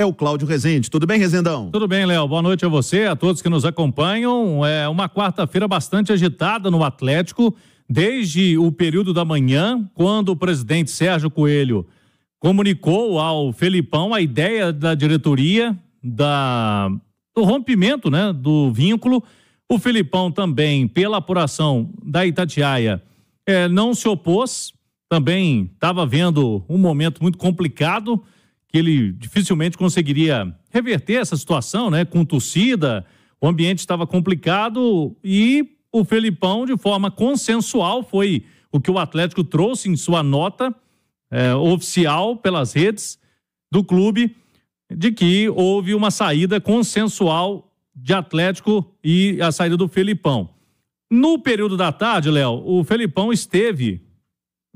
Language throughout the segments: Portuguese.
é o Cláudio Rezende. Tudo bem, Rezendão? Tudo bem, Léo. Boa noite a você, a todos que nos acompanham. É uma quarta-feira bastante agitada no Atlético, desde o período da manhã, quando o presidente Sérgio Coelho comunicou ao Felipão a ideia da diretoria da, do rompimento né, do vínculo. O Felipão também, pela apuração da Itatiaia, é, não se opôs, também estava vendo um momento muito complicado que ele dificilmente conseguiria reverter essa situação, né? Com torcida, o ambiente estava complicado e o Felipão, de forma consensual, foi o que o Atlético trouxe em sua nota é, oficial pelas redes do clube, de que houve uma saída consensual de Atlético e a saída do Felipão. No período da tarde, Léo, o Felipão esteve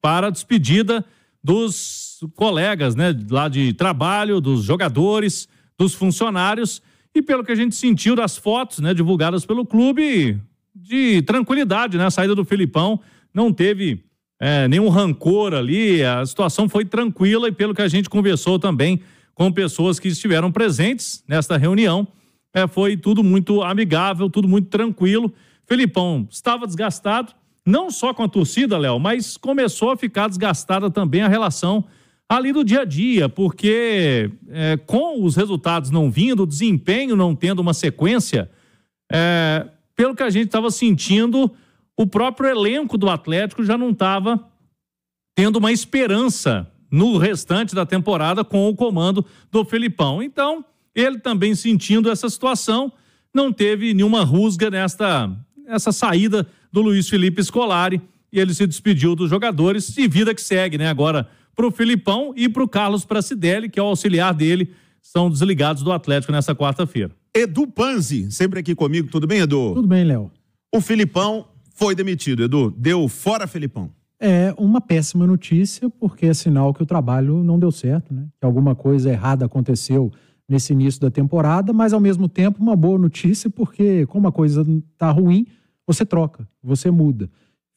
para a despedida dos colegas, né, lá de trabalho, dos jogadores, dos funcionários e pelo que a gente sentiu das fotos, né, divulgadas pelo clube, de tranquilidade, né, a saída do Filipão não teve é, nenhum rancor ali, a situação foi tranquila e pelo que a gente conversou também com pessoas que estiveram presentes nesta reunião, é, foi tudo muito amigável, tudo muito tranquilo. Felipão estava desgastado, não só com a torcida, Léo, mas começou a ficar desgastada também a relação ali do dia a dia, porque é, com os resultados não vindo, o desempenho não tendo uma sequência, é, pelo que a gente estava sentindo, o próprio elenco do Atlético já não estava tendo uma esperança no restante da temporada com o comando do Felipão. Então, ele também sentindo essa situação, não teve nenhuma rusga nesta essa saída do Luiz Felipe Scolari e ele se despediu dos jogadores e vida que segue, né? Agora para o Filipão e para o Carlos Pracidelli, que é o auxiliar dele, são desligados do Atlético nessa quarta-feira. Edu Panzi, sempre aqui comigo, tudo bem, Edu? Tudo bem, Léo. O Filipão foi demitido, Edu. Deu fora Filipão. É uma péssima notícia, porque é sinal que o trabalho não deu certo, né? Que alguma coisa errada aconteceu nesse início da temporada, mas ao mesmo tempo uma boa notícia, porque como a coisa tá ruim, você troca, você muda.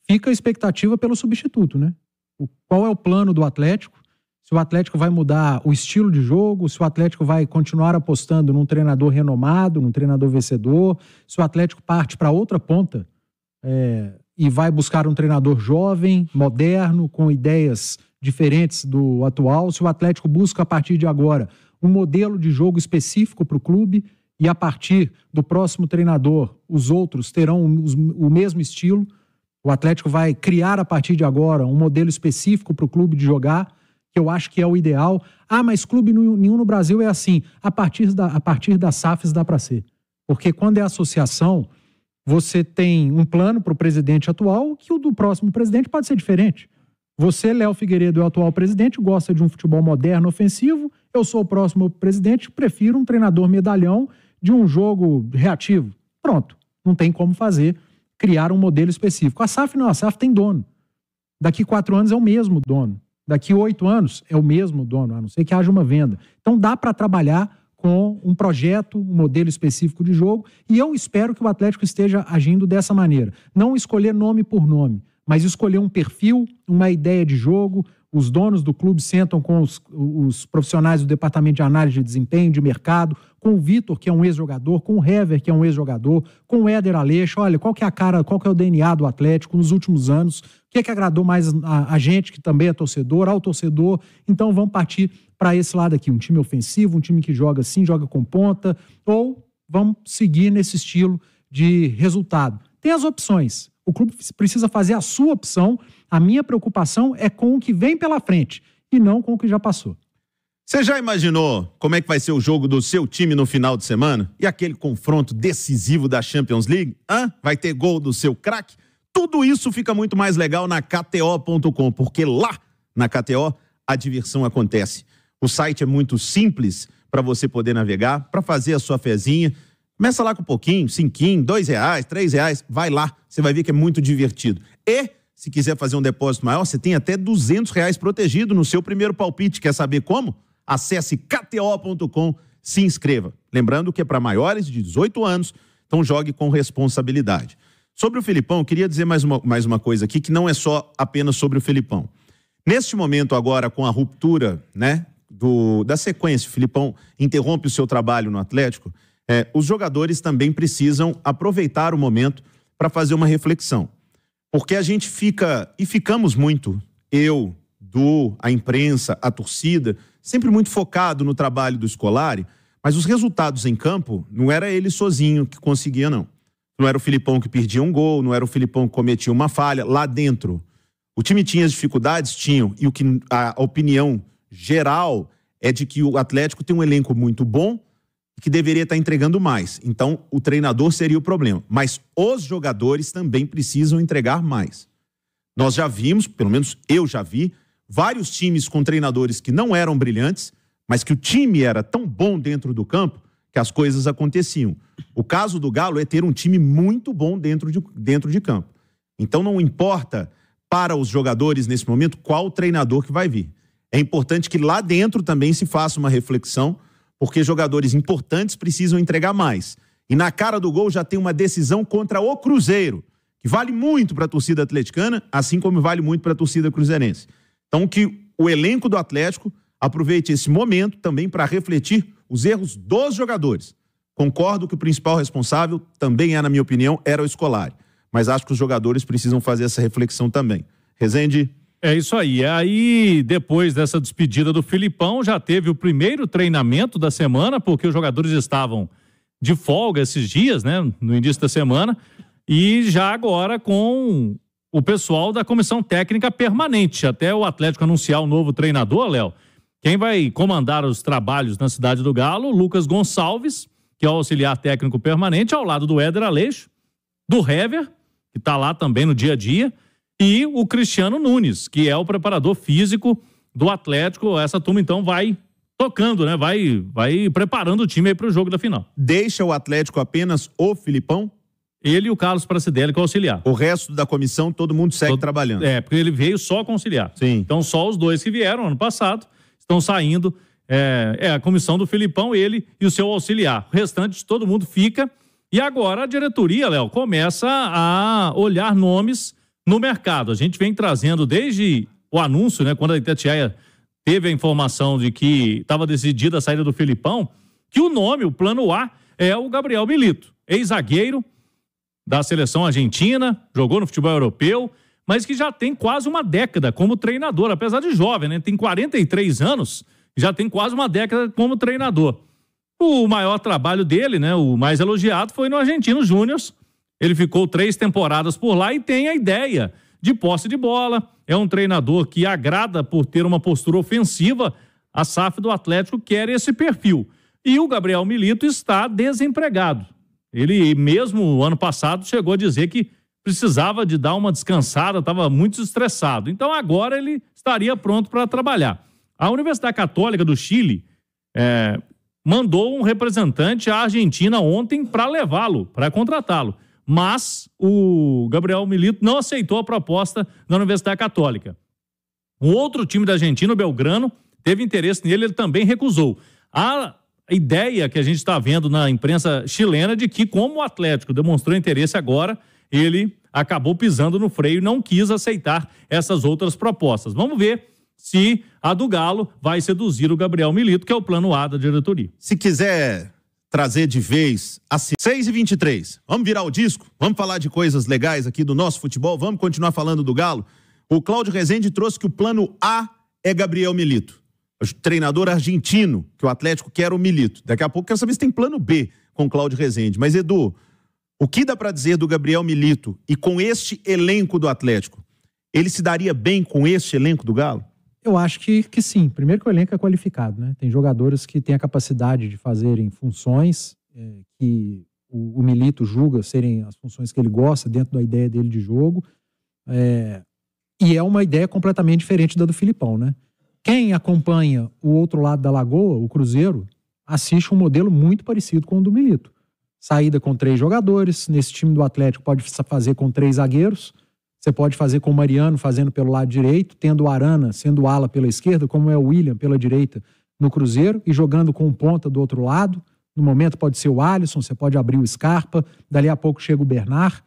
Fica a expectativa pelo substituto, né? O, qual é o plano do Atlético? Se o Atlético vai mudar o estilo de jogo, se o Atlético vai continuar apostando num treinador renomado, num treinador vencedor, se o Atlético parte para outra ponta é, e vai buscar um treinador jovem, moderno, com ideias diferentes do atual, se o Atlético busca a partir de agora um modelo de jogo específico para o clube e a partir do próximo treinador, os outros terão o mesmo estilo. O Atlético vai criar a partir de agora um modelo específico para o clube de jogar, que eu acho que é o ideal. Ah, mas clube nenhum no Brasil é assim. A partir, da, a partir das SAFs dá para ser. Porque quando é associação, você tem um plano para o presidente atual que o do próximo presidente pode ser diferente. Você, Léo Figueiredo, é o atual presidente, gosta de um futebol moderno, ofensivo. Eu sou o próximo presidente, prefiro um treinador medalhão de um jogo reativo. Pronto, não tem como fazer, criar um modelo específico. A SAF não, a SAF tem dono. Daqui quatro anos é o mesmo dono. Daqui oito anos é o mesmo dono, a não ser que haja uma venda. Então dá para trabalhar com um projeto, um modelo específico de jogo, e eu espero que o Atlético esteja agindo dessa maneira. Não escolher nome por nome, mas escolher um perfil, uma ideia de jogo. Os donos do clube sentam com os, os profissionais do departamento de análise de desempenho, de mercado, com o Vitor, que é um ex-jogador, com o Hever, que é um ex-jogador, com o Éder Aleixo. Olha, qual que é a cara, qual que é o DNA do Atlético nos últimos anos? O que é que agradou mais a, a gente, que também é torcedor, ao torcedor? Então vamos partir para esse lado aqui. Um time ofensivo, um time que joga assim, joga com ponta, ou vamos seguir nesse estilo de resultado. Tem as opções. O clube precisa fazer a sua opção. A minha preocupação é com o que vem pela frente e não com o que já passou. Você já imaginou como é que vai ser o jogo do seu time no final de semana? E aquele confronto decisivo da Champions League? Hã? Vai ter gol do seu craque? Tudo isso fica muito mais legal na KTO.com, porque lá na KTO a diversão acontece. O site é muito simples para você poder navegar, para fazer a sua fezinha. Começa lá com um pouquinho, cinquinho, dois reais, três reais, vai lá, você vai ver que é muito divertido. E, se quiser fazer um depósito maior, você tem até duzentos reais protegido no seu primeiro palpite. Quer saber como? Acesse kto.com, se inscreva. Lembrando que é para maiores de 18 anos, então jogue com responsabilidade. Sobre o Filipão, queria dizer mais uma, mais uma coisa aqui, que não é só apenas sobre o Filipão. Neste momento agora, com a ruptura né, do, da sequência, o Filipão interrompe o seu trabalho no Atlético, é, os jogadores também precisam aproveitar o momento para fazer uma reflexão. Porque a gente fica, e ficamos muito, eu, Du, a imprensa, a torcida, sempre muito focado no trabalho do Scolari, mas os resultados em campo não era ele sozinho que conseguia, não. Não era o Filipão que perdia um gol, não era o Filipão que cometia uma falha. Lá dentro, o time tinha as dificuldades? Tinham. E o que a opinião geral é de que o Atlético tem um elenco muito bom, e que deveria estar entregando mais. Então, o treinador seria o problema. Mas os jogadores também precisam entregar mais. Nós já vimos, pelo menos eu já vi, vários times com treinadores que não eram brilhantes, mas que o time era tão bom dentro do campo que as coisas aconteciam. O caso do Galo é ter um time muito bom dentro de, dentro de campo. Então não importa para os jogadores nesse momento qual treinador que vai vir. É importante que lá dentro também se faça uma reflexão porque jogadores importantes precisam entregar mais. E na cara do gol já tem uma decisão contra o Cruzeiro, que vale muito para a torcida atleticana, assim como vale muito para a torcida cruzeirense. Então, que o elenco do Atlético aproveite esse momento também para refletir os erros dos jogadores. Concordo que o principal responsável, também é, na minha opinião, era o escolar. Mas acho que os jogadores precisam fazer essa reflexão também. Rezende, é isso aí. Aí, depois dessa despedida do Filipão, já teve o primeiro treinamento da semana, porque os jogadores estavam de folga esses dias, né? No início da semana. E já agora com o pessoal da comissão técnica permanente. Até o Atlético anunciar o novo treinador, Léo. Quem vai comandar os trabalhos na Cidade do Galo? Lucas Gonçalves, que é o auxiliar técnico permanente, ao lado do Éder Aleixo, do Hever, que está lá também no dia a dia e o Cristiano Nunes, que é o preparador físico do Atlético. Essa turma então vai tocando, né? Vai, vai preparando o time aí para o jogo da final. Deixa o Atlético apenas o Filipão? Ele e o Carlos Pracidelli que é auxiliar. O resto da comissão, todo mundo segue todo... trabalhando. É, porque ele veio só conciliar. Sim. Então, só os dois que vieram ano passado estão saindo. É, é a comissão do Filipão, ele e o seu auxiliar. O restante, todo mundo fica. E agora a diretoria, Léo, começa a olhar nomes no mercado. A gente vem trazendo desde o anúncio, né, quando a Itatiaia teve a informação de que estava decidida a saída do Filipão, que o nome, o plano A, é o Gabriel Milito, ex-zagueiro da seleção argentina, jogou no futebol europeu, mas que já tem quase uma década como treinador, apesar de jovem, né? Tem 43 anos, já tem quase uma década como treinador. O maior trabalho dele, né, o mais elogiado, foi no Argentino Júnior, ele ficou três temporadas por lá e tem a ideia de posse de bola. É um treinador que agrada por ter uma postura ofensiva. A SAF do Atlético quer esse perfil. E o Gabriel Milito está desempregado. Ele mesmo ano passado chegou a dizer que precisava de dar uma descansada, estava muito estressado. Então agora ele estaria pronto para trabalhar. A Universidade Católica do Chile é, mandou um representante à Argentina ontem para levá-lo, para contratá-lo mas o Gabriel Milito não aceitou a proposta da Universidade Católica. Um outro time da Argentina, o Belgrano, teve interesse nele, ele também recusou. A ideia que a gente está vendo na imprensa chilena de que, como o Atlético demonstrou interesse agora, ele acabou pisando no freio e não quis aceitar essas outras propostas. Vamos ver se a do Galo vai seduzir o Gabriel Milito, que é o plano A da diretoria. Se quiser trazer de vez a 6h23. Vamos virar o disco? Vamos falar de coisas legais aqui do nosso futebol? Vamos continuar falando do Galo? O Cláudio Rezende trouxe que o plano A é Gabriel Milito. O treinador argentino que o Atlético quer o Milito. Daqui a pouco quero saber se tem plano B com o Cláudio Rezende. Mas, Edu, o que dá para dizer do Gabriel Milito e com este elenco do Atlético? Ele se daria bem com este elenco do Galo? Eu acho que, que sim. Primeiro que o elenco é qualificado, né? Tem jogadores que têm a capacidade de fazerem funções é, que o, o, Milito julga serem as funções que ele gosta dentro da ideia dele de jogo. É, e é uma ideia completamente diferente da do Filipão, né? Quem acompanha o outro lado da lagoa, o Cruzeiro, assiste um modelo muito parecido com o do Milito. Saída com três jogadores, nesse time do Atlético pode fazer com três zagueiros você pode fazer com o Mariano fazendo pelo lado direito, tendo o Arana sendo ala pela esquerda, como é o William pela direita no Cruzeiro, e jogando com ponta do outro lado. No momento pode ser o Alisson, você pode abrir o Scarpa, dali a pouco chega o Bernard.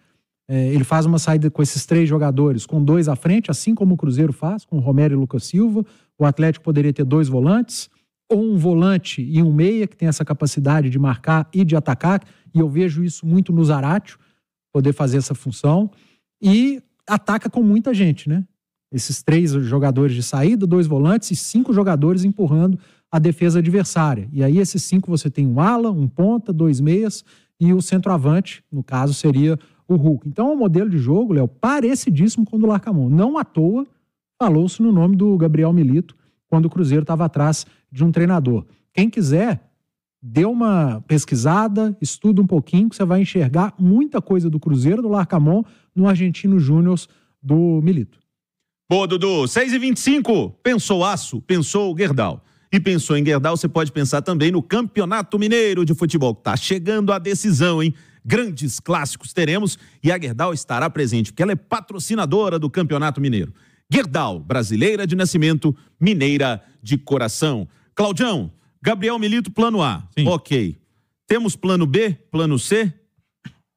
É, ele faz uma saída com esses três jogadores, com dois à frente, assim como o Cruzeiro faz, com o Romero e o Lucas Silva. O Atlético poderia ter dois volantes, ou um volante e um meia, que tem essa capacidade de marcar e de atacar, e eu vejo isso muito no Zaratio, poder fazer essa função. E ataca com muita gente, né? Esses três jogadores de saída, dois volantes e cinco jogadores empurrando a defesa adversária. E aí, esses cinco, você tem um ala, um ponta, dois meias e o centroavante, no caso, seria o Hulk. Então, é um modelo de jogo, Léo, parecidíssimo com o do Larcamon. Não à toa falou-se no nome do Gabriel Milito quando o Cruzeiro estava atrás de um treinador. Quem quiser, dê uma pesquisada, estuda um pouquinho, que você vai enxergar muita coisa do Cruzeiro, do Larcamon, no Argentino Júnior do Milito. Boa, Dudu. 6h25. Pensou aço, pensou Gerdau. E pensou em Gerdau, você pode pensar também no Campeonato Mineiro de Futebol, que tá chegando a decisão, hein? Grandes clássicos teremos e a Gerdau estará presente, porque ela é patrocinadora do Campeonato Mineiro. Gerdau, brasileira de nascimento, mineira de coração. Claudião, Gabriel Milito, plano A. Sim. Ok. Temos plano B, plano C?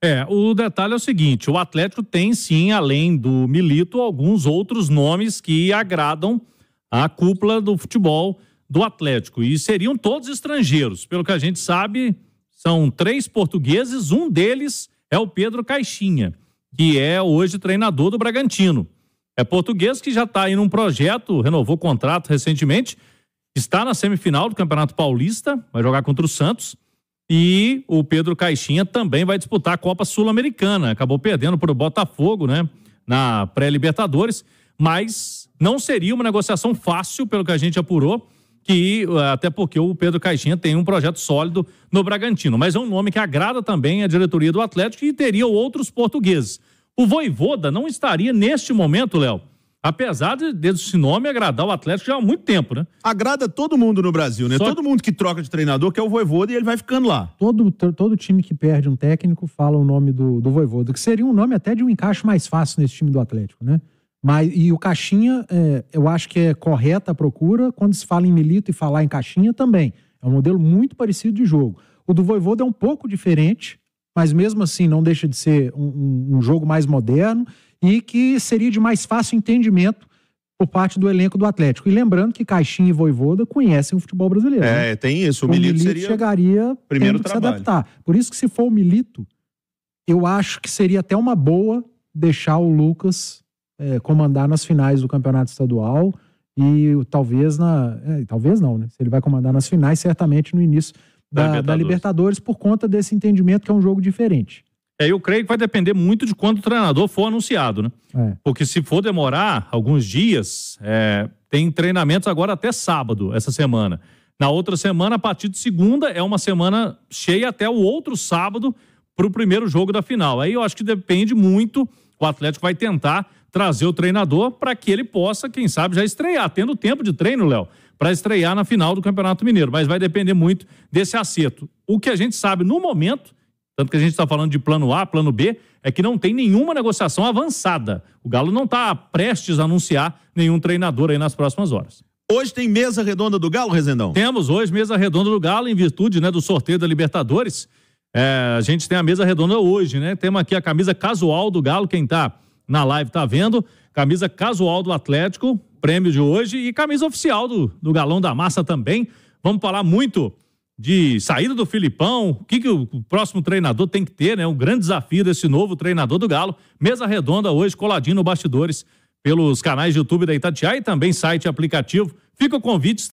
É, o detalhe é o seguinte: o Atlético tem sim, além do Milito, alguns outros nomes que agradam a cúpula do futebol do Atlético. E seriam todos estrangeiros. Pelo que a gente sabe, são três portugueses, um deles é o Pedro Caixinha, que é hoje treinador do Bragantino. É português que já está aí num projeto, renovou o contrato recentemente, está na semifinal do Campeonato Paulista, vai jogar contra o Santos e o Pedro Caixinha também vai disputar a Copa Sul-Americana. Acabou perdendo para o Botafogo, né? Na pré-Libertadores. Mas não seria uma negociação fácil, pelo que a gente apurou, que eh, até porque o Pedro Caixinha tem um projeto sólido no Bragantino. Mas é um nome que agrada também a diretoria do Atlético e teria outros portugueses. O Voivoda não estaria neste momento, Léo, Apesar de, desse nome, agradar o Atlético já há muito tempo, né? Agrada todo mundo no Brasil, né? Só... Todo mundo que troca de treinador quer é o Voivoda e ele vai ficando lá. Todo, todo time que perde um técnico fala o nome do, do Voivoda, que seria um nome até de um encaixe mais fácil nesse time do Atlético, né? Mas, e o Caixinha, é, eu acho que é correta a procura. Quando se fala em Milito e falar em Caixinha também. É um modelo muito parecido de jogo. O do Voivoda é um pouco diferente, mas mesmo assim não deixa de ser um, um, um jogo mais moderno e que seria de mais fácil entendimento por parte do elenco do Atlético. E lembrando que Caixinha e Voivoda conhecem o futebol brasileiro. Né? É, né? tem isso. O, o então, Milito, Milito seria chegaria primeiro trabalho. se adaptar. Por isso que se for o Milito, eu acho que seria até uma boa deixar o Lucas é, comandar nas finais do campeonato estadual e talvez na. É, talvez não, né? Se ele vai comandar nas finais, certamente no início da, da, Libertadores. da Libertadores, por conta desse entendimento que é um jogo diferente. É, eu creio que vai depender muito de quando o treinador for anunciado, né? É. Porque se for demorar alguns dias, é, tem treinamentos agora até sábado, essa semana. Na outra semana, a partir de segunda, é uma semana cheia até o outro sábado para o primeiro jogo da final. Aí eu acho que depende muito. O Atlético vai tentar trazer o treinador para que ele possa, quem sabe, já estrear, tendo tempo de treino, Léo, para estrear na final do Campeonato Mineiro. Mas vai depender muito desse acerto. O que a gente sabe no momento tanto que a gente está falando de plano A, plano B, é que não tem nenhuma negociação avançada. O Galo não está prestes a anunciar nenhum treinador aí nas próximas horas. Hoje tem mesa redonda do Galo, Rezendão? Temos hoje mesa redonda do Galo, em virtude né, do sorteio da Libertadores. É, a gente tem a mesa redonda hoje, né? Temos aqui a camisa casual do Galo, quem está na live está vendo. Camisa casual do Atlético, prêmio de hoje, e camisa oficial do, do Galão da Massa também. Vamos falar muito de saída do Filipão, o que, que o próximo treinador tem que ter, né? Um grande desafio desse novo treinador do Galo. Mesa redonda hoje, coladinho no bastidores, pelos canais de YouTube da Itatiaia e também site e aplicativo. Fica o convite.